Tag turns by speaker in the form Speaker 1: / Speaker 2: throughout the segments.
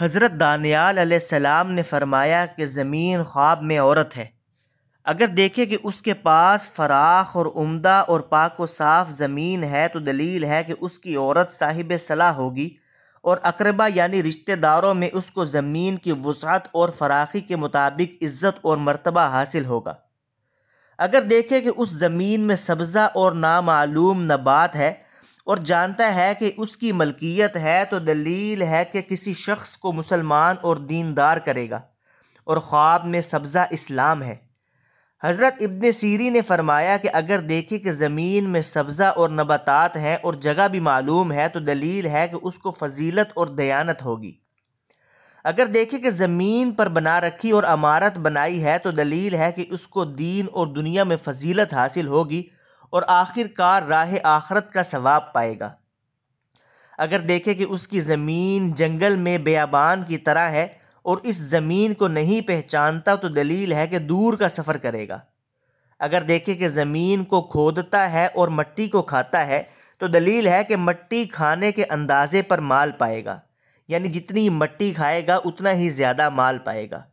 Speaker 1: हज़रत दानियाल सलाम ने फरमाया कि ज़मीन ख्वाब में औरत है अगर देखे कि उसके पास फराख और उम्दा और पाक व साफ़ ज़मीन है तो दलील है कि उसकी औरत साहिब सलाह होगी और अकरबा यानी रिश्तेदारों में उसको ज़मीन की वसात और फराखी के मुताबिक इज़्ज़त और मर्तबा हासिल होगा अगर देखे कि उस ज़मीन में सब्ज़ा और नामालूम नबात है और जानता है कि उसकी मलकियत है तो दलील है कि किसी शख्स को मुसलमान और दीनदार करेगा और ख्वाब में सब्ज़ा इस्लाम है हज़रत इब्न सीरी ने फरमाया कि अगर देखे कि ज़मीन में सब्ज़ा और नबातात हैं और जगह भी मालूम है तो दलील है कि उसको फजीलत और दयानत होगी अगर देखे कि ज़मीन पर बना रखी और अमारत बनाई है तो दलील है कि उसको दीन और दुनिया में फजीलत हासिल होगी और आखिरकार राह आखरत का सवाब पाएगा अगर देखे कि उसकी ज़मीन जंगल में बेयाबान की तरह है और इस ज़मीन को नहीं पहचानता तो दलील है कि दूर का सफ़र करेगा अगर देखे कि ज़मीन को खोदता है और मट्टी को खाता है तो दलील है कि मट्टी खाने के अंदाज़े पर माल पाएगा यानी जितनी मट्टी खाएगा उतना ही ज़्यादा माल पाएगा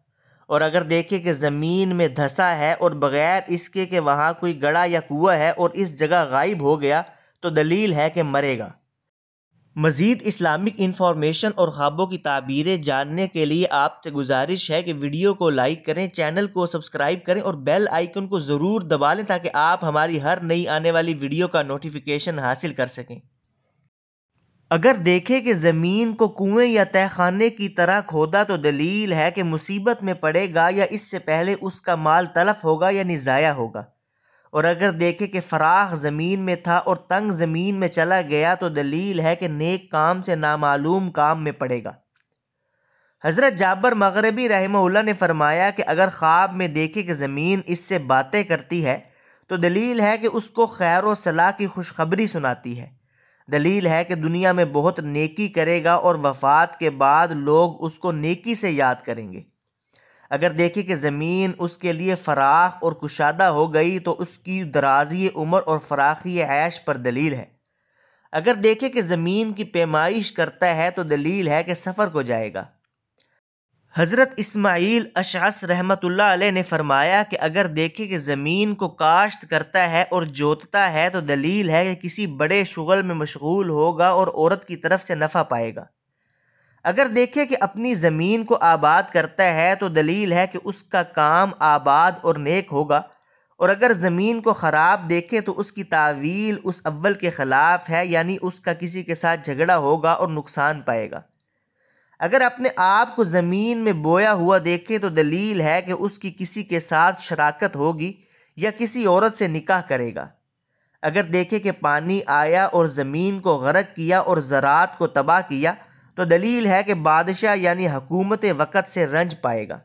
Speaker 1: और अगर देखे कि ज़मीन में धंसा है और बग़ैर इसके कि वहाँ कोई गड़ा या कुआ है और इस जगह गायब हो गया तो दलील है कि मरेगा मज़ीद इस्लामिक इन्फॉर्मेशन और ख्वाबों की ताबीरें जानने के लिए आपसे गुजारिश है कि वीडियो को लाइक करें चैनल को सब्सक्राइब करें और बेल आइकन को ज़रूर दबा लें ताकि आप हमारी हर नई आने वाली वीडियो का नोटिफिकेशन हासिल कर सकें अगर देखे कि ज़मीन को कुएं या तहखाने की तरह खोदा तो दलील है कि मुसीबत में पड़ेगा या इससे पहले उसका माल तलफ होगा या निज़ाया होगा और अगर देखे कि फराख ज़मीन में था और तंग ज़मीन में चला गया तो दलील है कि नेक काम से नामालूम काम में पड़ेगा हज़रत जाबर मगरबी रहमल्ला ने फरमाया कि अगर ख्वाब में देखे कि ज़मीन इससे बातें करती है तो दलील है कि उसको खैर सलाह की खुशखबरी सुनाती है दलील है कि दुनिया में बहुत नेकी करेगा और वफात के बाद लोग उसको नेकी से याद करेंगे अगर देखें कि ज़मीन उसके लिए फराख और कुशादा हो गई तो उसकी दराजी उम्र और फराखी ऐश पर दलील है अगर देखें कि ज़मीन की पैमाइश करता है तो दलील है कि सफ़र को जाएगा हज़रत इस्माईल अशास रहमतुल्लाह ने फरमाया कि अगर देखे कि ज़मीन को काश्त करता है और जोतता है तो दलील है कि किसी बड़े शुगल में मशगूल होगा और औरत की तरफ से नफ़ा पाएगा अगर देखे कि अपनी ज़मीन को आबाद करता है तो दलील है कि उसका काम आबाद और नेक होगा और अगर ज़मीन को ख़राब देखे तो उसकी तावील उस अव्वल के ख़िलाफ़ है यानी उसका किसी के साथ झगड़ा होगा और नुकसान पाएगा अगर अपने आप को ज़मीन में बोया हुआ देखे तो दलील है कि उसकी किसी के साथ शराकत होगी या किसी औरत से निकाह करेगा अगर देखे कि पानी आया और ज़मीन को गर्क किया और ज़रात को तबाह किया तो दलील है कि बादशाह यानी हकूमत वक़्त से रंज पाएगा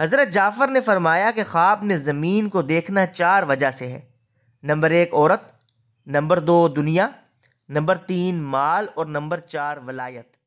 Speaker 1: हज़रत जाफ़र ने फरमाया कि ख्वाब में ज़मीन को देखना चार वजह से है नंबर एक औरत नंबर दो दुनिया नंबर तीन माल और नंबर चार वलायत